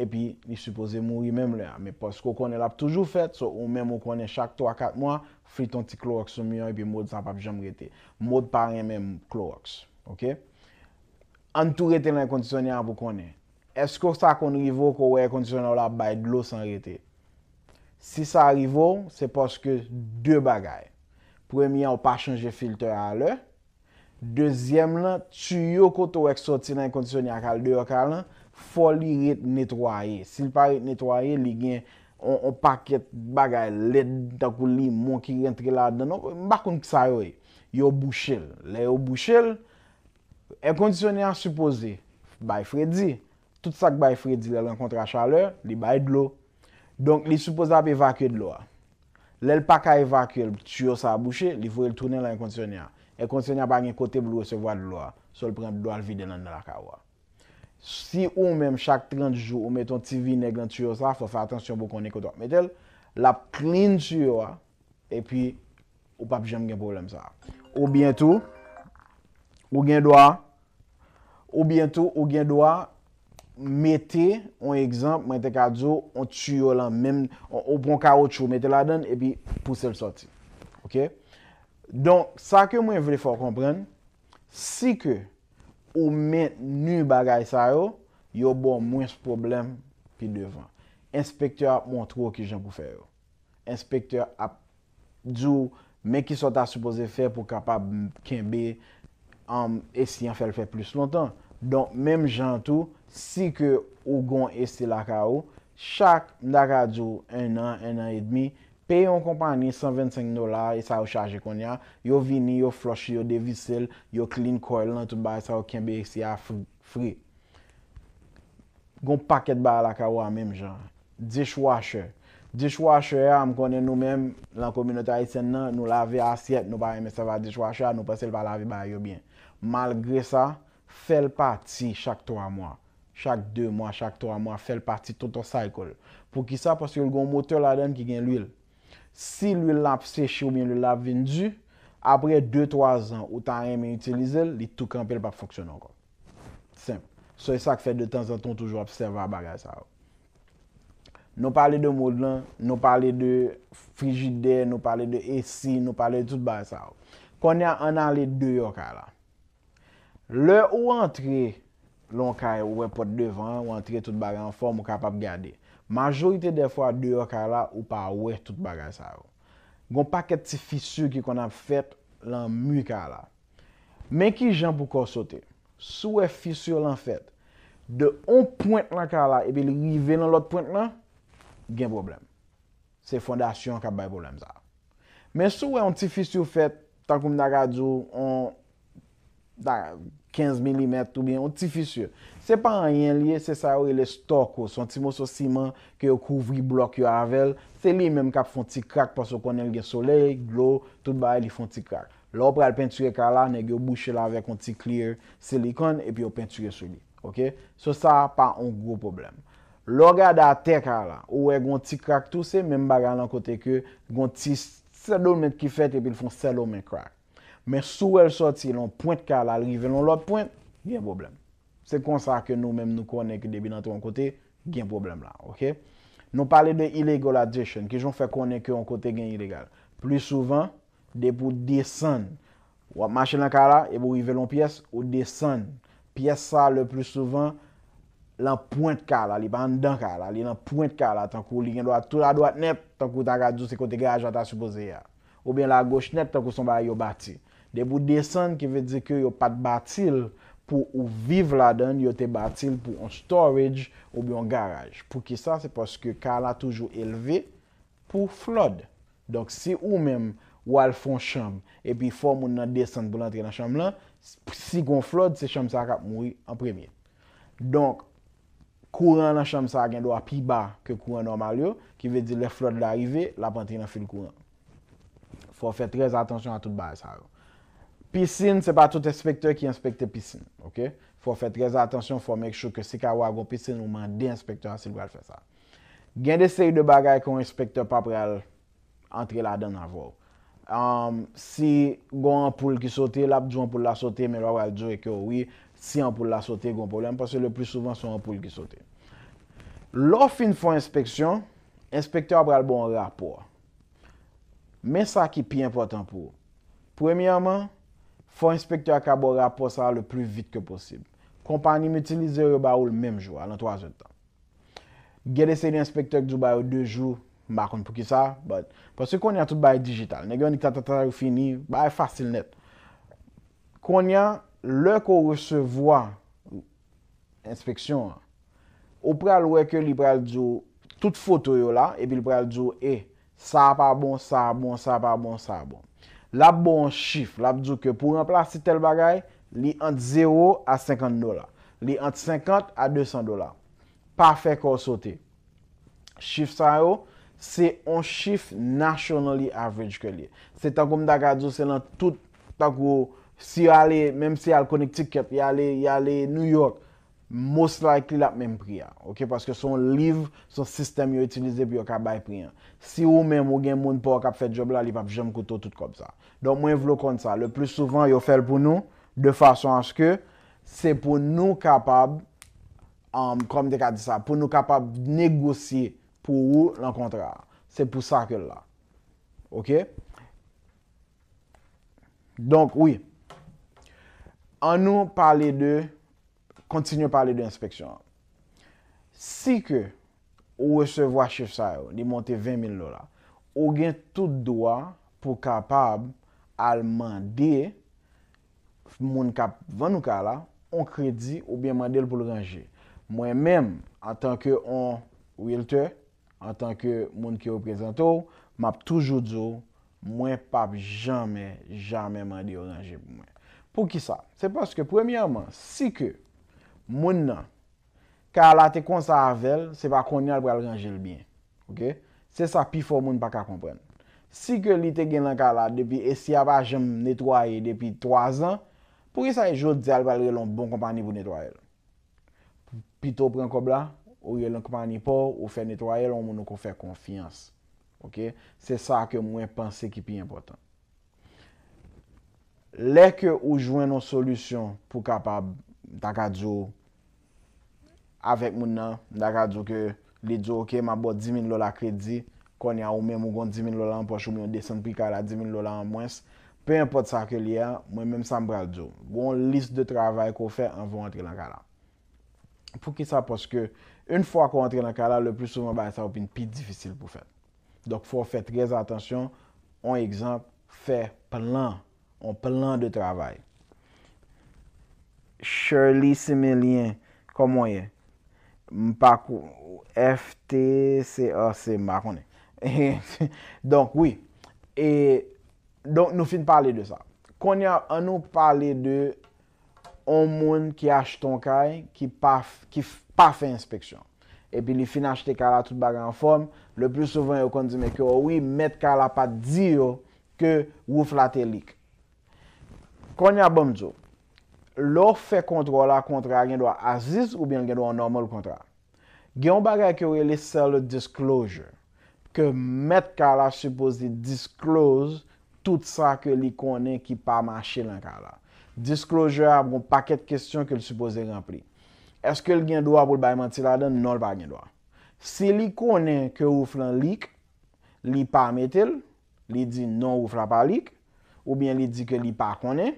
E pi, ni suppose moun ri mèm le an, me posko kon el ap toujou fet, so ou mèm ou kon en chak 3-4 mwen, flite ton ti kloroks sou mi an, e pi moun san pa pi jam rete. Moun parè mèm kloroks, ok? An tou rete lèk kondisyonè an pou konen, esko sa kon rivo kou wèk kondisyonè ou la, baye d'lò san rete? Si sa rivo, se poske dè bagay. Premi an, ou pa chanje filte alè, Dezyem lan, tsy yo koto wèk soti nan yon kondisyonya kal deyo kal lan, fò li ret netwaye. Sil pa ret netwaye, li gen yon paket bagay led takoun li moun ki rentre la denon. Mbakoun ksa yoy, yon bouchel. Le yon bouchel, yon kondisyonya supose, bay fredzi. Tout sak bay fredzi lè lè kontra chaleur, li bay dlo. Donk, li supose ap evakwe dlo a. Le l pak a evakwe, tsy yo sa bouchel, li fò lè trounen lè yon kondisyonya a. E konsenya pa gen kote vlo se vwa de lwa. Sol premp do al vide nan nan la ka wwa. Si ou menm chak 30 jou ou meton ti vinek nan tuyo sa, fwa fwa atensyon pou konen koto. Metel, la plin tuyo wwa, epi ou pap jem gen problem sa. Ou bientou, ou gen do a, ou bientou, ou gen do a, meti, ou en ekzamp, mwen te ka dzo, ou tuyo lan, ou pon ka wot chou, metel la den, epi puse l soti. Ok? Don, sa ke mwen vle fò kompren, si ke ou men nou bagay sa yo, yo bon mwen s problem pi devan. Inspekteur ap mwen tro ki jan pou fè yo. Inspekteur ap djou men ki sota supose fè pou kapab kenbe an esi an fè l fè plus lontan. Don, menm jan tou, si ke ou gon esi laka yo, chak mdaka djou 1 an, 1 an et demi, Pè yon kompani yon 125 dolar yon sa ou chaje kon ya. Yo vini, yo floshi, yo devisel, yo clean coil nan tout ba yon sa ou kembe yon si a fri. Gon paket ba ah, la ka ou a menm jan. Dish washer. Dish washer ya m konen non, nou menm lan kombinata yon sen nan nou lave asyet nou ba yon meseva dish washer nou pa sel pa lave ba yon bin. Malgre sa, fel pati chak 3 mwa. Chak 2 mwa, chak 3 mwa, fel pati tout o sa yon kol. Po ki sa, pos yo yon goun moteur la den ki gen l'uil. Si lou lap seche ou bien lou lap vindu, apre 2-3 an ou tan en men itilize l, li tou kampel pa foksyon ankon. Semple. So y sa k fè de tan san ton toujou apseva bagay sa ou. Nou pale de moudlan, nou pale de frigide, nou pale de esi, nou pale tout bagay sa ou. Kon ya anan li de yon ka la. Le ou antre lon ka yon wè pot devan, ou antre tout bagay an fon mou kapap gadey. Majolite defwa deyo ka la ou pa we tout bagay sa yo. Gon pa ket ti fisye ki kon ap fet lan mui ka la. Men ki jan pou kor sote, sou we fisye lan fet, de on point lan ka la epi li rive lan lot point lan, gen problem. Se fondasyon ka bay problem za. Men sou we an ti fisye fet, tankoum da ga djou, an 15 mm ou bien, an ti fisye. Se pa an yen liye, se sa yo e le stok o, son ti mou so siman ke yo kouvri blok yo avel, se li menm kap fon ti krak pasokon el ge sole, glo, tout ba e li fon ti krak. Lopre al pinture kala, ne ge yo bouche lave kon ti clear, silikon, epi yo pinture soli. So sa pa an gro problem. Loga da te kala, ou e gon ti krak tou se, menm baga lan kote ke, gon ti selo men kifet epi l fon selo men krak. Men sou el soti, loun pointe kala, alrive loun lot pointe, yon probleme. Se konsa ke nou menm nou konen ke debi nan ton kote, gen problem la, ok? Nou pale de illegal addition. Kijon fe konen ke yon kote gen illegal? Plou souvan, debou desan. Ou ap mache lan ka la, e bou yive lon pyes, ou desan. Pyes sa le plou souvan, lan pointe ka la, li pa an dan ka la, li lan pointe ka la, tan kou li gen doa tou la doat net, tan kou ta ga djou se kote ge a jata supose ya. Ou ben la goch net, tan kou son ba yo bati. Debou desan, ki ve di ke yo pat bati l, pou ou vive la den, yo te batil pou an storage ou bi an garaj. Pou ki sa, se poske ka la toujou elve pou flod. Dok, se ou mem ou al fon chanm, epi fò moun nan desen pou lantre nan chanm lan, si kon flod, se chanm sa kap moui an premye. Donk, kouran nan chanm sa gen do a pi ba ke kouran normal yo, ki ve di le flod la rive, la pantre nan fil kouran. Fò fè trez atensyon a tout ba e sa yo. Pissin, se pa tout inspektor ki inspektor pissin, ok? Fò fè trez atensyon, fò mèk chò ke se ka wò a gò pissin, ou man de inspektor asil wò al fè sa. Gen de seri de bagay kon inspektor pa pral antre la den avò. Um, si gò an pou l ki sote, lap djou an pou l la sote, mè lò wò al djou eke ouwi, si an pou l la sote, gò an pòlèm, pasè le pli souvan son an pou l ki sote. Lò fin fò inspektor, inspektor pral bon rapò. Mè sa ki pi important pou. Premiyaman, Fon inspektor akabora pou sa le plu vit ke posib. Kompani m'utilize yo ba ou l'mem jou alan 3 joutan. Gede se li inspektor ki djou ba ou 2 jou, mba kon pou ki sa, pwase kon ya tout ba e digital. Negyon di tatatata ou fini, ba e fasil net. Kon ya, lèk ou resevo a, inspeksyon, ou pral weke li pral djou, tout fotoy yo la, epi li pral djou, e, sa apabon, sa apabon, sa apabon, sa apabon. La pou an chif, la pou djou ke pou rempla si tel bagay, li ant 0 a 50 dola. Li ant 50 a 200 dola. Parfèk ou sote. Chif sa yo, se an chif nationally average ke li. Se tankou mdaka djou se lan tout tankou si yo ale, mèm si al konik tiket, yale New York, most likely la mèm pri ya. Ok, paske son liv, son sistem yo itilize pi yo ka bay pri ya. Si ou mèm ou gen moun pou akap fet job la, li pap jem koto tout kom sa. Don mwen vlo kont sa. Le plus souvan yo fèl pou nou de fasyon aske se pou nou kapab an kom de kat di sa. Pou nou kapab negosye pou ou lan kontra. Se pou sa ke la. Ok? Donk, oui. An nou parle de kontinu pale de inspeksyon. Si ke ou wesevo a chef sa yo, di monte 20.000 lola, ou gen tout doa pou kapab al mande, moun kap van nou ka la, on kredi ou bien mande l pou l oranje. Mwen menm, an tanke on wilte, an tanke moun ki reprezento, map toujou dzo, mwen pap jame, jame mande l oranje pou mwen. Pou ki sa? Se paske, premiyaman, si ke moun nan, ka la te konsa avel, se pa konye al pou l oranje l bin. Se sa pi fò moun baka komprenne. Si ke li te gen lan ka la depi esi apajem netwaye depi 3 an, pou ki sa yon e jout di al val yon bon kompani pou netwaye. Pito pren kob la, ou yon kompani pou ou fe netwaye, ou moun nou kon fe konfians. Se sa ke mwen panse ki pi important. Lek ou jwen nou solusyon pou kapab daka djo avèk moun nan, daka djo ke li djo ke mabot 10 min lola kredi, konye a ou men mougon 10.000 lola an poch, ou men yon desen pi kala 10.000 lola an mwens, pe yon pot sa ke liya, mwen menm sa mbral diyo. Bon list de travay ko fe, an vou antre lan kala. Pou ki sa poske, un fwa kon antre lan kala, le plou souman bay sa ou pin pi difisil pou fe. Dok fwo fe trez atensyon, on ekzamp, fe plan, on plan de travay. Shirley semen liyen, komoye, mpa kou, F, T, C, A, C, mba konye. Donk nou fin pale de sa Konya an nou pale de On moun ki ach ton kay Ki pa fe inspeksyon E pi li fin achte kala tout bagay an form Le plus souven yo kon di me kyo Met kala pa di yo Ke wou flate lik Konya bom djo Lo fe kontrola kontra gen do a aziz Ou gen do a normal kontra Gen bagay kyo e le sel Disclosure Ke met kala sepose di disclose tout sa ke li konen ki pa manche lan kala. Disclosure a bon paket kestyon ke li sepose degan pri. Eske li gen doa pou l bayman ti la den? Non, li pa gen doa. Se li konen ke oufran lik, li pa met el, li di non oufran pa lik, ou bien li di ke li pa konen,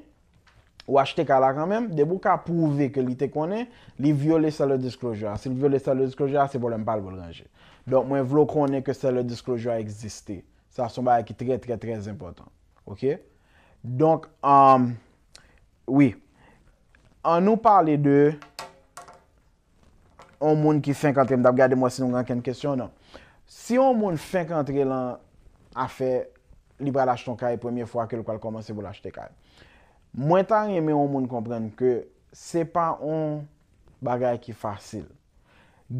ou achete kala kanmen, debo ka pouve ke li te konen, li viole sa le disclosure a. Se li viole sa le disclosure a, se pou lem pal pou l range. Donk mwen vlo kone ke se le disklojou a egziste. Sa son bagay ki tre tre tre impotant. Ok? Donk, oui, an nou pale de on moun ki 50e. Mdap gade mwa si nou ranken kestyon nan. Si on moun 50e lan a fe libra lach ton kaye premye fwa ke lko al komanse vou lachete kaye. Mwen tan yeme on moun kompren ke se pa on bagay ki fasil.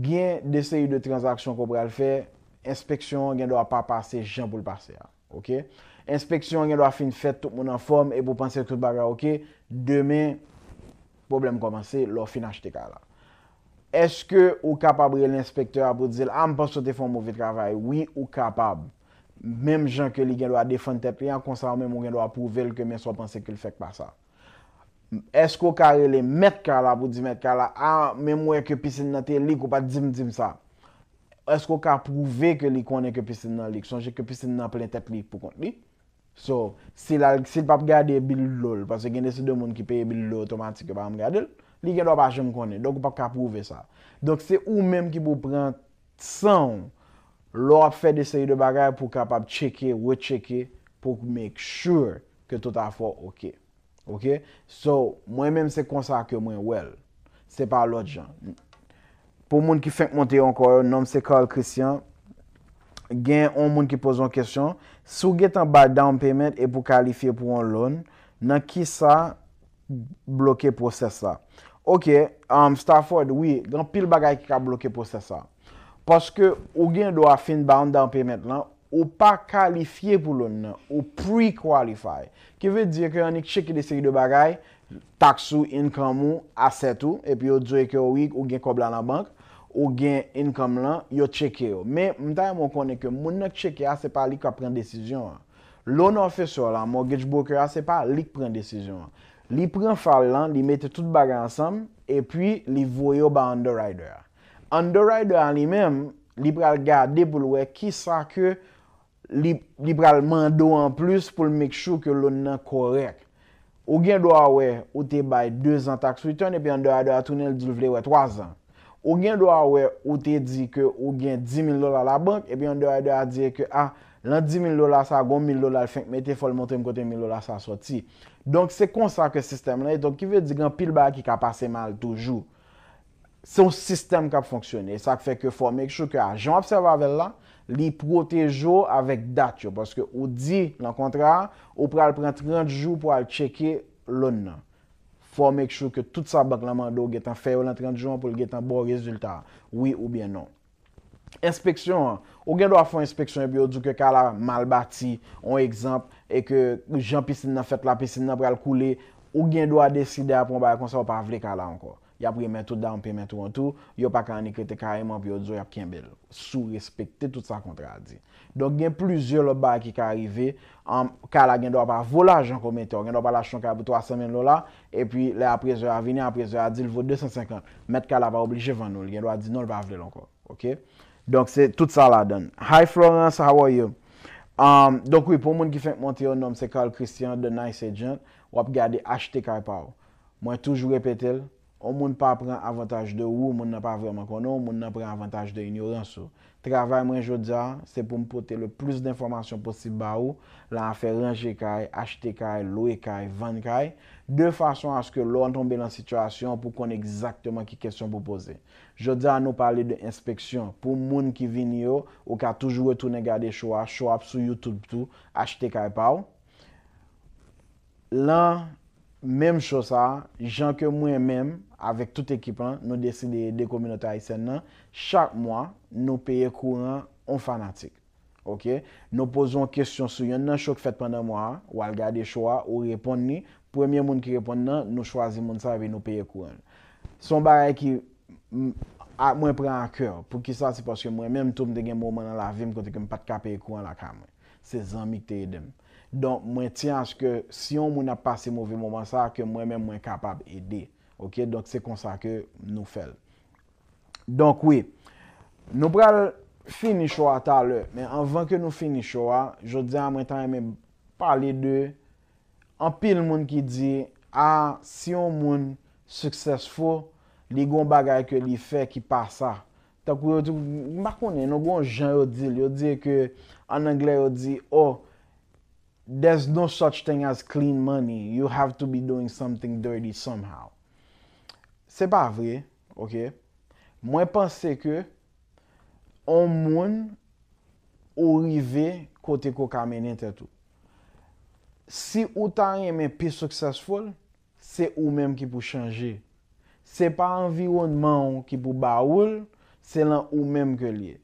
gen dese yu de transaksyon ko brel fe, inspeksyon gen do a pa pase, jan pou l'pase a, ok? Inspeksyon gen do a fin fete, tout moun an fome, e pou panse kout baga, ok? Demen, probleme komanse, lò fin achete ka la. Eske ou kapabre l'inspekteur a pou dizel a ah, m pa sote foun mouvi travay? Oui, ou kapabre. Mem jan ke li gen do a defante pe, yan konsa wè moun gen do a pouvel ke men so panse kou l'fek pa sa. esko ka rele met kala pou di met kala a memwe ke pisil nan te lik ou pa dim dim sa esko ka prouve ke li konen ke pisil nan lik sonje ke pisil nan plen teplik pou kont li so, si lal, si l pap gade bil lol pase gen de se demoun ki peye bil lol otomatike pa am gade li gen do pa jem konen, donk ou pa ka prouve sa donk se ou menm ki pou pran san lor fe de se yu de bagay pou kapap cheke, we cheke pou make sure ke tout a fwa okey Ok, so mwen menm se konsak yo mwen, well, se pa lot jan. Po moun ki fèk montè yon kor, nom se Karl Christian, gen yon moun ki poz yon kèsyon, sou gen tan ba down payment e pou kalifiye pou yon loun, nan ki sa blokè pou se sa? Ok, um, Stanford, wè, nan pil bagay ki ka blokè pou se sa. Paske ou gen do a fin ba yon down payment lan, ou pa kalifiye pou loun nan, ou pre-qualify. Ki ve dire ki an ek cheke de seri de bagay, taksu, income ou, asset ou, epi yo dweke yo wik ou gen koblan la bank, ou gen income lan, yo cheke yo. Men, mtaye mwen konen ke, moun ek cheke a, se pa li kwa pren desisyon. Loun ofesor lan, mortgage broker a, se pa li kwa pren desisyon. Li pren fal lan, li mette tout bagay ansam, epi li voyo ba underwriter. Underwriter an li men, li pral gade boulwe ki sa ke li pral gade boulwe ki sa ke li pral mando an plus pou l mèk chou ke loun nan korek. Ou gen do a we, ou te bay 2 an tax return, epi an do a do a trounen l dilvle we 3 an. Ou gen do a we, ou te di ke ou gen 10.000 lola la bank, epi an do a do a di ke a, ah, lan 10.000 lola sa, goun 1.000 lola l fèk, mè te fòl montèm kote 1.000 lola sa soti. Donk se konsa ke sistem la, etonk ki ve di gen pil bay ki ka pase mal toujou. Se ou sistem ka fonksyonè, sa ke fèk ke fòl mèk chou ke a. Joun apsevavel la, Li protejo avèk dat yo, paske ou di lan kontra, ou pral pran 30 jou pou al cheke loun nan. Fò mèk chou ke tout sa bak laman do getan fèyo lan 30 jou an pou li getan bon rezultat, wè ou bè nan. Inspeksyon an, ou gen do a fò inspeksyon api yo, dò ke kala mal bati, e ou gen do a fò inspeksyon an, ou gen do a fò inspeksyon an, ya premen tout da, mpe men tout an tou, yo pa kan ni krete kareman, pi yo dzo, ya pe ken bel, sou respekte tout sa kontra a di. Donk gen pluzye lop ba ki ka arrive, kala gen do ap a vola ajan koumete, gen do ap a lachon kareman pou 3 semen lola, e pi le aprezo a vini, aprezo a di lvo 250, met kala ap a oblije 20, gen do ap di non lpa avle lonko, ok? Donk se tout sa la don. Hi Florence, how are you? Donk oui, pou moun ki fèk monti yo nom, se kal Christian de Nice Agent, wap gade achete karepa ou. Mwen tou Ou moun pa pren avantaj de ou, moun nan pa vreman konon, ou moun nan pren avantaj de inyoransou. Travay mwen jodia, se pou m poten le plus d'informasyon posib ba ou, la an fe ranje kaj, achte kaj, loue kaj, vande kaj, de fason aske lou an tombe nan sitwasyon pou konen exaktman ki kesyon pou pose. Jodia nou pale de inspeksyon pou moun ki vini yo, ou ka toujou etou negade chou ap, chou ap sou YouTube tou, achte kaj pa ou. Lan, mem chou sa, jan ke mwen menm, avèk tout ekip nan, nou desi de kominota isen nan, chak mwa nou peye kouan on fanatik. Ok? Nou pozon kestyon sou, yon nan chok fèt pandan mwa, ou al gade chowa, ou repond ni, premye moun ki repond nan, nou chwazi moun sa ve nou peye kouan. Son baray ki ak mwen pre an kèr, pou ki sa, se poske mwen mèm toum de gen mouman an la vim kote ke m pat ka peye kouan la kam. Se zanmik te edem. Don mwen tiyans ke si yon moun apasi mouvi mouman sa, ke mwen mèm mwen kapab ede. Ok, donk se konsa ke nou fel. Donk wè, nou pral finisho a talè, men anvan ke nou finisho a, jò dè a mwen tan mè palè dè, an pil moun ki di, a, si yon moun suksesfo, li goun bagay ke li fe ki pa sa. Tak wè, makonè, nou goun jen yo di, yo dè ke an anglè yo di, oh, there's no such thing as clean money, you have to be doing something dirty somehow. Se pa vre, ok, mwen panse ke on moun ou rive kote ko kamen ente tou. Si ou tanye men pi suksesfol, se ou menm ki pou chanje. Se pa anviwounman ki pou baoul, se lan ou menm ke liye.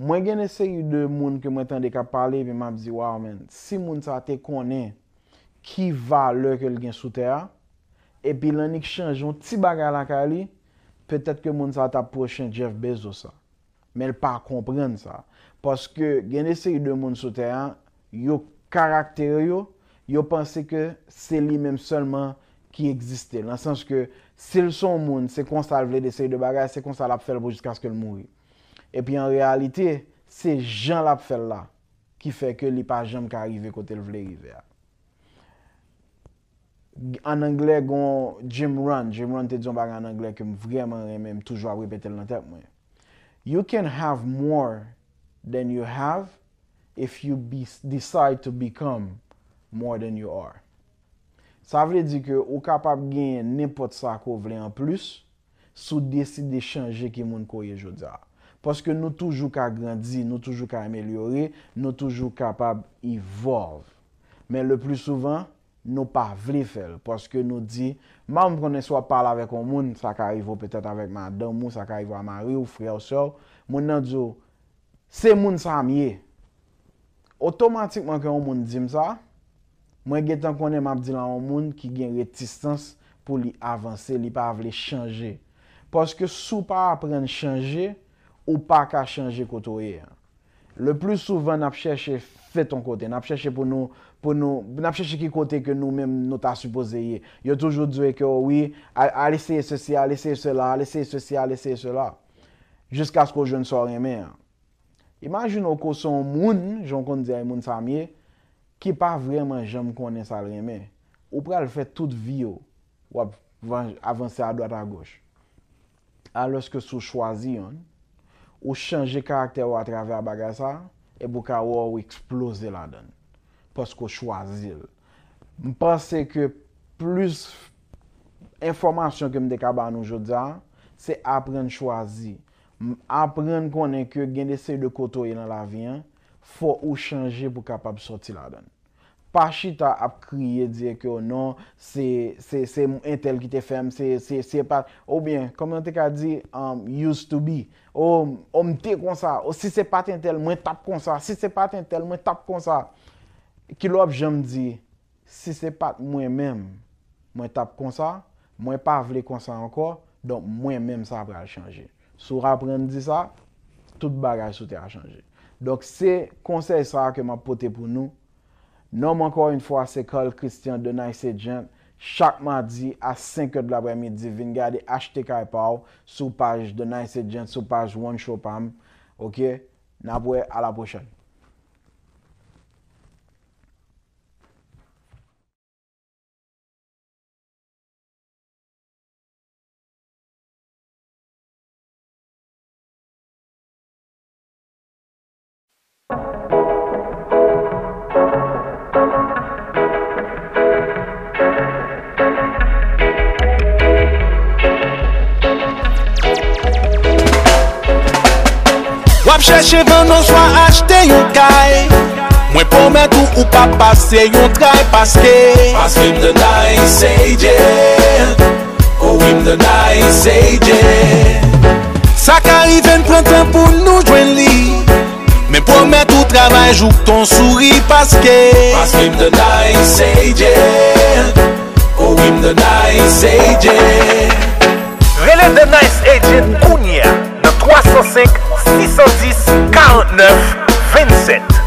Mwen gen ese yu de moun ke mwen tande ka pale pe map zi waw men, si moun sa te konen ki va lò ke l gen soutera, Epi lan ik chanj yon ti bagay la ka li, petet ke moun sa tap prochen Jeff Bezos sa. Men l pa kompren sa. Paske gen de seri de moun sou teyan, yo karakter yo, yo panse ke se li menm solman ki eksiste. Nan sans ke se l son moun, se kon sa l vle de seri de bagay, se kon sa la pfele pou jiska se ke l mouri. Epi an realite, se jan la pfele la, ki fe ke li pa jam ka rive kote l vle rive ya. An angle gon Jim Rohn, Jim Rohn te diyon bag an angle kem vreman reme m toujwa wipe tel nan tep mwen. You can have more than you have if you decide to become more than you are. Sa vle di ke ou kapab genye nepot sa ko vle an plus sou desi de chanje ki moun koye joudza. Poske nou toujou ka grandzi, nou toujou ka emelyore, nou toujou kapab evolve. Men le plus souvan, nou pa vle fel. Poske nou di, ma moun konen swa pal avèk o moun, sa ka rivo petèt avèk ma damou, sa ka rivo a ma ri ou frè ou sor, moun nan djou, se moun sa amye. Otomatikman ke o moun dim sa, moun gen tan konen mabdi la o moun ki gen retistans pou li avansè, li pa vle chanje. Poske sou pa apren chanje, ou pa ka chanje koto e. Le plus souvan nap chèche, fè ton kote, nap chèche pou nou fè, pou nou, pou nap chèche ki kote ke nou mèm nou ta suppose ye. Yo toujou dzwe ke, o, oh oui, a leseye se si, a leseye se la, a leseye se si, a leseye se la, jiska skou joun sa remè. Imagino kou son moun, joun konde zè, moun sa miye, ki pa vreman joun moun konen sa remè. Ou pral fè tout vio, wap avanse a doat a goch. A lòske sou chwazi yon, ou chanje karakter wap travè a bagasa, e pou ka wou ou eksplose la dene. pask w chwazi l. Mpase ke plus informasyon ke m dek aban oujoudza, se apren chwazi. M apren konen ke gende sey dekotoye nan la vyen, fwo ou chanje pou kapab soti la dan. Pashi ta ap kriye, diye ke, oh non, se m entel ki te fem, se pat, ou bien, komen te ka di, um, use to be, ou oh, oh, mte kon sa, ou si se pat entel, m tap kon sa, si se pat entel, m tap kon sa. Kilop jom di, si se pat mwen men, mwen tap konsa, mwen pa vle konsa anko, donk mwen men sa apre a chanje. Sou rapren di sa, tout bagaj sou te a chanje. Donk se konsey sa keman pote pou nou, nom anko yon fwa se kol Christian de Nice Agent, chakman di a 5 de labre midi, vin gade htk pa ou, sou page de Nice Agent, sou page One Shop Am. Ok, nabwe, ala pochon. Venon swa achte yon kay Mwen pomen tou ou pa pase Yon trai paske Paske m denay sejjen Ou oh, m denay sejjen Sakari ven prantan pou nou jwen li Men pomen tou travaj Jouk ton suri paske Paske m denay sejjen Ou oh, m denay sejjen Vele m denay sejjen Kounia Le 305 610 Vincent.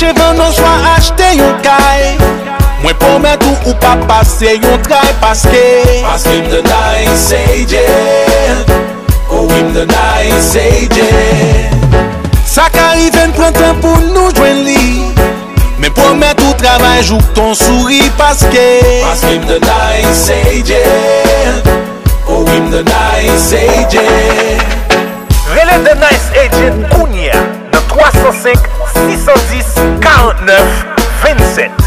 Che venon swa achte yon kay Mwen pomen tou ou pa pase yon trai Paske Paske m denay sejjen Ou oh, im denay sejjen Sakari ven prentan pou nou jwen li Mwen pomen tou travaj Jouk ton suri Paske Paske m denay sejjen Ou oh, im denay sejjen Vele m denay sejjen Kounia N 305 Mwen pomen tou ou pa pase yon trai 610 49 27.